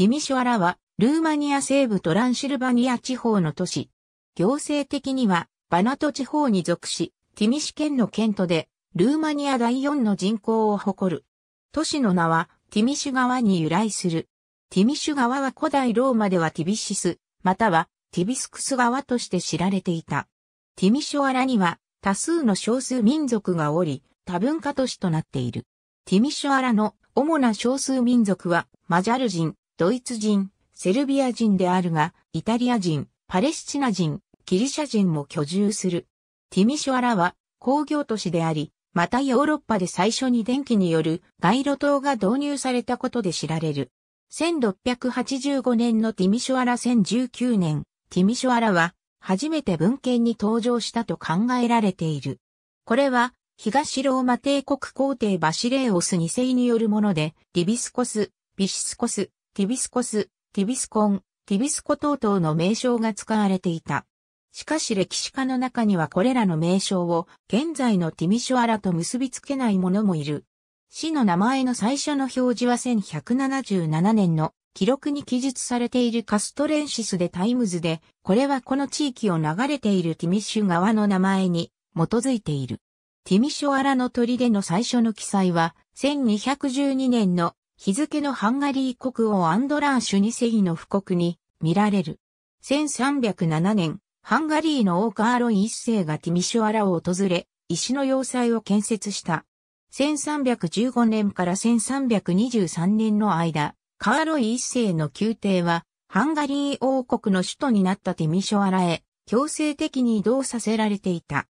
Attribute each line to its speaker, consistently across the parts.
Speaker 1: ティミシュアラは、ルーマニア西部トランシルバニア地方の都市。行政的には、バナト地方に属し、ティミシ県の県都で、ルーマニア第4の人口を誇る。都市の名は、ティミシュ川に由来する。ティミシュ川は古代ローマではティビシス、またはティビスクス川として知られていた。ティミシュアラには多数の少数民族がおり、多文化都市となっている。ティミシュアラの主な少数民族はマジャル人、ドイツ人、セルビア人であるが、イタリア人、パレスチナ人、ギリシャ人も居住する。ティミシュアラは工業都市であり、またヨーロッパで最初に電気による街路灯が導入されたことで知られる。1685年のティミシュアラ1019年、ティミシュアラは初めて文献に登場したと考えられている。これは東ローマ帝国皇帝バシレーオス2世によるもので、リビスコス、ビシスコス、ティビスコス、ティビスコン、ティビスコ等々の名称が使われていた。しかし歴史家の中にはこれらの名称を現在のティミシュアラと結びつけない者もいる。市の名前の最初の表示は1177年の記録に記述されているカストレンシスでタイムズで、これはこの地域を流れているティミシュ川の名前に基づいている。ティミシュアラの砦の最初の記載は1212年の日付のハンガリー国王アンドラーシュニセイの布告に見られる。1307年、ハンガリーの王カーロイ一世がティミシュアラを訪れ、石の要塞を建設した。1315年から1323年の間、カーロイ一世の宮廷は、ハンガリー王国の首都になったティミショアラへ、強制的に移動させられていた。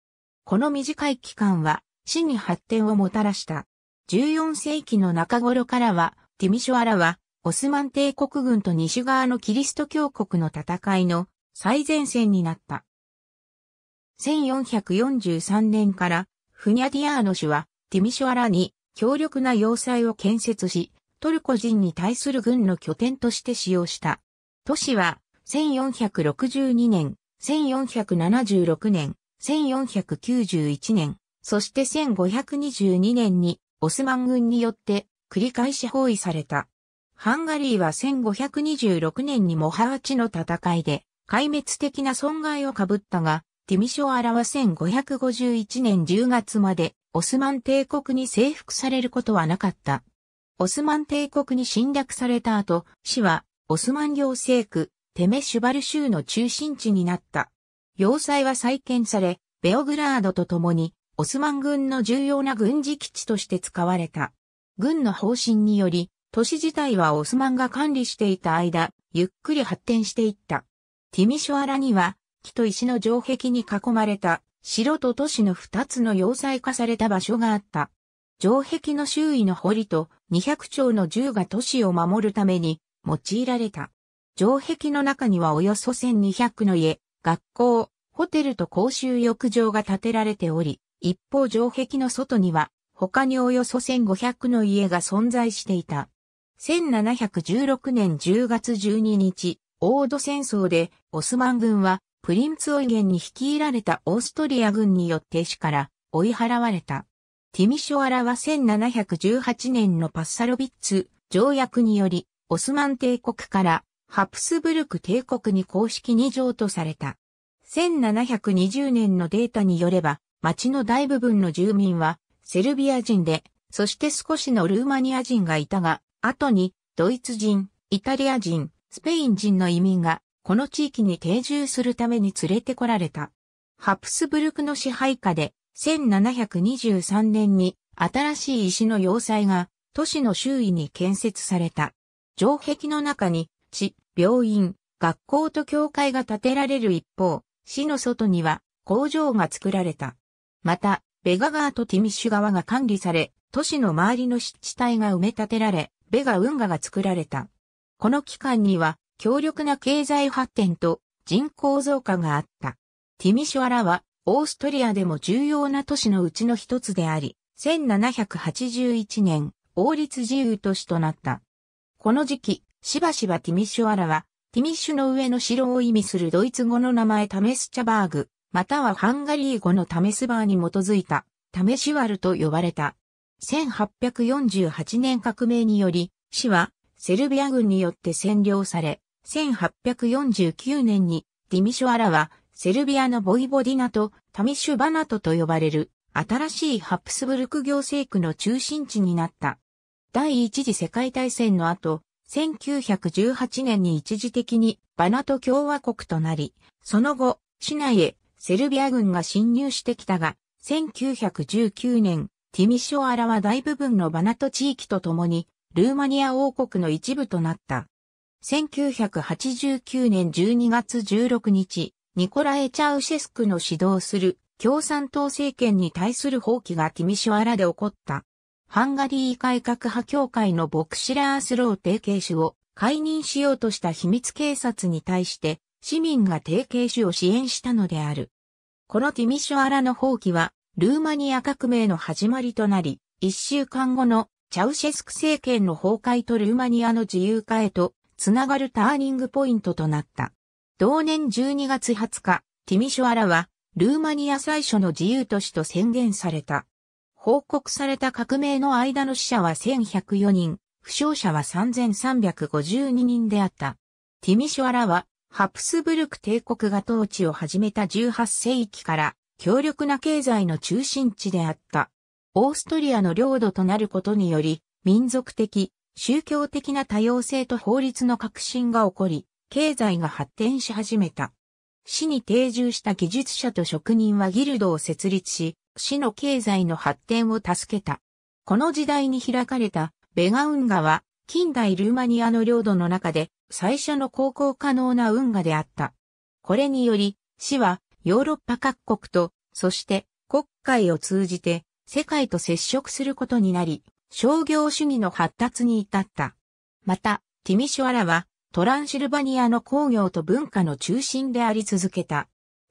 Speaker 1: この短い期間は、死に発展をもたらした。14世紀の中頃からは、ティミショアラは、オスマン帝国軍と西側のキリスト教国の戦いの最前線になった。1443年から、フニャディアーノ氏は、ティミショアラに強力な要塞を建設し、トルコ人に対する軍の拠点として使用した。都市は、1462年、1476年、1491年、そして1522年にオスマン軍によって繰り返し包囲された。ハンガリーは1526年にモハーチの戦いで壊滅的な損害をかぶったが、ティミショアラは1551年10月までオスマン帝国に征服されることはなかった。オスマン帝国に侵略された後、市はオスマン行政区、テメシュバル州の中心地になった。要塞は再建され、ベオグラードと共にオスマン軍の重要な軍事基地として使われた。軍の方針により、都市自体はオスマンが管理していた間、ゆっくり発展していった。ティミショアラには、木と石の城壁に囲まれた、城と都市の二つの要塞化された場所があった。城壁の周囲の堀と200丁の銃が都市を守るために用いられた。城壁の中にはおよそ1200の家、学校、ホテルと公衆浴場が建てられており、一方城壁の外には他におよそ1500の家が存在していた。1716年10月12日、オード戦争でオスマン軍はプリンツオイゲンに率いられたオーストリア軍によって死から追い払われた。ティミショアラは1718年のパッサロビッツ条約によりオスマン帝国からハプスブルク帝国に公式に譲渡された。1720年のデータによれば町の大部分の住民はセルビア人で、そして少しのルーマニア人がいたが、後にドイツ人、イタリア人、スペイン人の移民がこの地域に定住するために連れてこられた。ハプスブルクの支配下で1723年に新しい石の要塞が都市の周囲に建設された。城壁の中に地、病院、学校と教会が建てられる一方、市の外には工場が作られた。また、ベガ川とティミッシュ川が管理され、都市の周りの湿地帯が埋め立てられ、ベガ運河が作られた。この期間には、強力な経済発展と人口増加があった。ティミシュアラは、オーストリアでも重要な都市のうちの一つであり、1781年、王立自由都市となった。この時期、しばしばティミシュアラは、ティミッシュの上の城を意味するドイツ語の名前タメスチャバーグまたはハンガリー語のタメスバーに基づいた、タメシワルと呼ばれた。1848年革命により、市はセルビア軍によって占領され、1849年にディミシュアラはセルビアのボイボディナとタミシュバナトと呼ばれる新しいハプスブルク行政区の中心地になった。第一次世界大戦の後、1918年に一時的にバナト共和国となり、その後、市内へセルビア軍が侵入してきたが、1919年、ティミショアラは大部分のバナト地域と共に、ルーマニア王国の一部となった。1989年12月16日、ニコラエ・チャウシェスクの指導する共産党政権に対する放棄がティミショアラで起こった。ハンガリー改革派協会のボクシラースロー提携主を解任しようとした秘密警察に対して市民が提携主を支援したのである。このティミショアラの放棄は、ルーマニア革命の始まりとなり、一週間後のチャウシェスク政権の崩壊とルーマニアの自由化へと、つながるターニングポイントとなった。同年12月20日、ティミショアラは、ルーマニア最初の自由都市と宣言された。報告された革命の間の死者は1104人、負傷者は3352人であった。ティミショアラはハプスブルク帝国が統治を始めた18世紀から強力な経済の中心地であった。オーストリアの領土となることにより、民族的、宗教的な多様性と法律の革新が起こり、経済が発展し始めた。市に定住した技術者と職人はギルドを設立し、市の経済の発展を助けた。この時代に開かれたベガ運河は、近代ルーマニアの領土の中で最初の航行可能な運河であった。これにより、市はヨーロッパ各国と、そして国会を通じて世界と接触することになり、商業主義の発達に至った。また、ティミシュアラはトランシルバニアの工業と文化の中心であり続けた。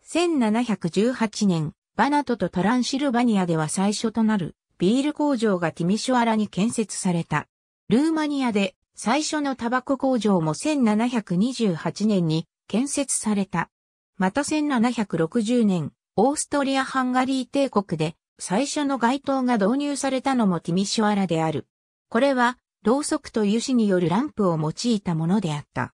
Speaker 1: 1718年、バナトとトランシルバニアでは最初となるビール工場がティミシュアラに建設された。ルーマニアで最初のタバコ工場も1728年に建設された。また1760年、オーストリア・ハンガリー帝国で最初の街灯が導入されたのもティミシュアラである。これは、ろうそくと油脂によるランプを用いたものであった。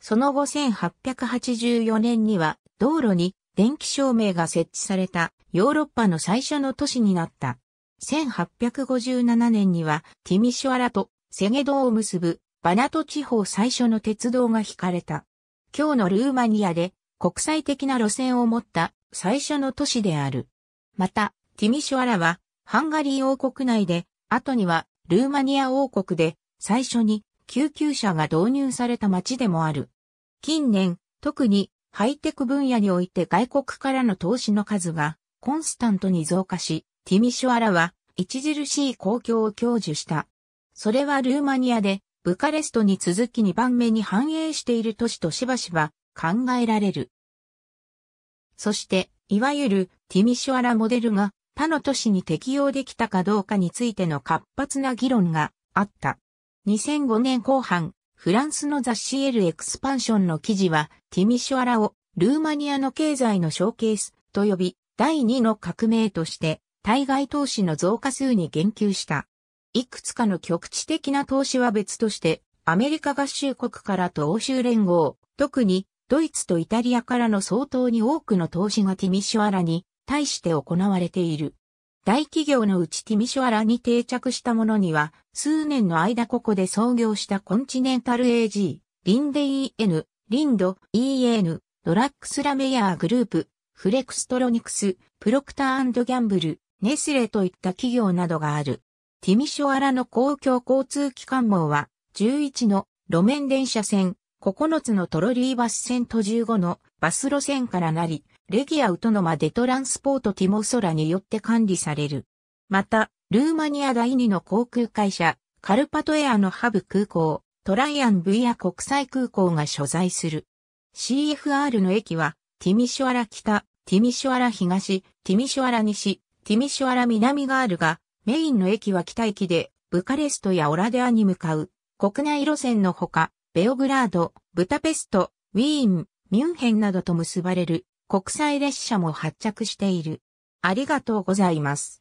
Speaker 1: その後1884年には道路に電気照明が設置されたヨーロッパの最初の都市になった。1857年にはティミシュアラとセゲドを結ぶバナト地方最初の鉄道が引かれた。今日のルーマニアで国際的な路線を持った最初の都市である。また、ティミシュアラはハンガリー王国内で、後にはルーマニア王国で最初に救急車が導入された町でもある。近年、特にハイテク分野において外国からの投資の数がコンスタントに増加し、ティミシュアラは著しい公共を享受した。それはルーマニアで、ブカレストに続き2番目に繁栄している都市としばしば考えられる。そして、いわゆるティミシュアラモデルが他の都市に適用できたかどうかについての活発な議論があった。2005年後半、フランスの雑誌エルエクスパンションの記事は、ティミシュアラをルーマニアの経済のショーケースと呼び、第2の革命として、対外投資の増加数に言及した。いくつかの局地的な投資は別として、アメリカ合衆国からと欧州連合、特にドイツとイタリアからの相当に多くの投資がティミシュアラに対して行われている。大企業のうちティミシュアラに定着したものには、数年の間ここで創業したコンチネンタル AG、リンデ EN、リンド EN、ドラッグスラメヤーグループ、フレクストロニクス、プロクターギャンブル、ネスレといった企業などがある。ティミショアラの公共交通機関網は、11の路面電車線、9つのトロリーバス線と15のバス路線からなり、レギアウトノマデトランスポートティモソラによって管理される。また、ルーマニア第2の航空会社、カルパトエアのハブ空港、トライアン・ブイア国際空港が所在する。CFR の駅は、ティミショアラ北、ティミショアラ東、ティミショアラ西、ティミショアラ南があるが、メインの駅は北駅で、ブカレストやオラデアに向かう、国内路線のほか、ベオグラード、ブタペスト、ウィーン、ミュンヘンなどと結ばれる国際列車も発着している。ありがとうございます。